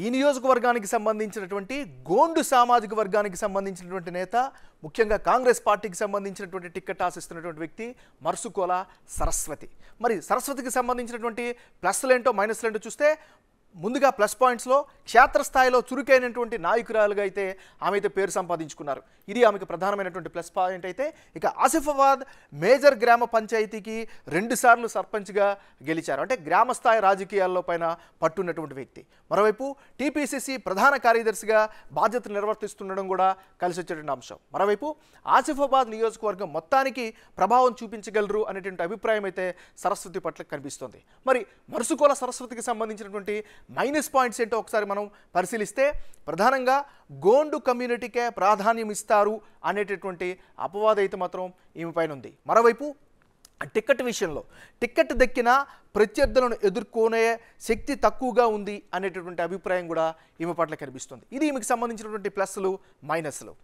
ఈ నియోజకవర్గానికి సంబంధించినటువంటి గోండు సామాజిక వర్గానికి సంబంధించినటువంటి నేత ముఖ్యంగా కాంగ్రెస్ పార్టీకి సంబంధించినటువంటి టిక్కెట్ ఆశిస్తున్నటువంటి వ్యక్తి మరుసుకోల సరస్వతి మరి సరస్వతికి సంబంధించినటువంటి మైనస్లు ఏంటో చూస్తే ముందుగా ప్లస్ పాయింట్స్లో క్షేత్రస్థాయిలో చురుకైనటువంటి నాయకురాలుగా అయితే ఆమె అయితే పేరు సంపాదించుకున్నారు ఇది ఆమెకు ప్రధానమైనటువంటి ప్లస్ పాయింట్ అయితే ఇక ఆసిఫాబాద్ మేజర్ గ్రామ పంచాయతీకి రెండుసార్లు సర్పంచ్గా గెలిచారు అంటే గ్రామస్థాయి రాజకీయాల్లో పైన పట్టున్నటువంటి వ్యక్తి మరోవైపు టీపీసీసీ ప్రధాన కార్యదర్శిగా బాధ్యతలు నిర్వర్తిస్తుండడం కూడా కలిసి వచ్చేటువంటి అంశం మరోవైపు ఆసిఫాబాద్ నియోజకవర్గం మొత్తానికి ప్రభావం చూపించగలరు అనేటువంటి అభిప్రాయం అయితే సరస్వతి పట్ల కనిపిస్తుంది మరి మరుసుకోల సరస్వతికి సంబంధించినటువంటి మైనస్ పాయింట్స్ ఏంటో ఒకసారి మనం పరిశీలిస్తే ప్రధానంగా గోండు కమ్యూనిటీకే ప్రాధాన్యం ఇస్తారు అనేటటువంటి అపవాదం అయితే మాత్రం ఈమె పైన ఉంది మరోవైపు టికెట్ విషయంలో టికెట్ దక్కిన ప్రత్యర్థులను ఎదుర్కొనే శక్తి తక్కువగా ఉంది అనేటటువంటి అభిప్రాయం కూడా ఈమె పట్ల కనిపిస్తుంది ఇది ఈమెకు సంబంధించినటువంటి ప్లస్లు మైనస్లు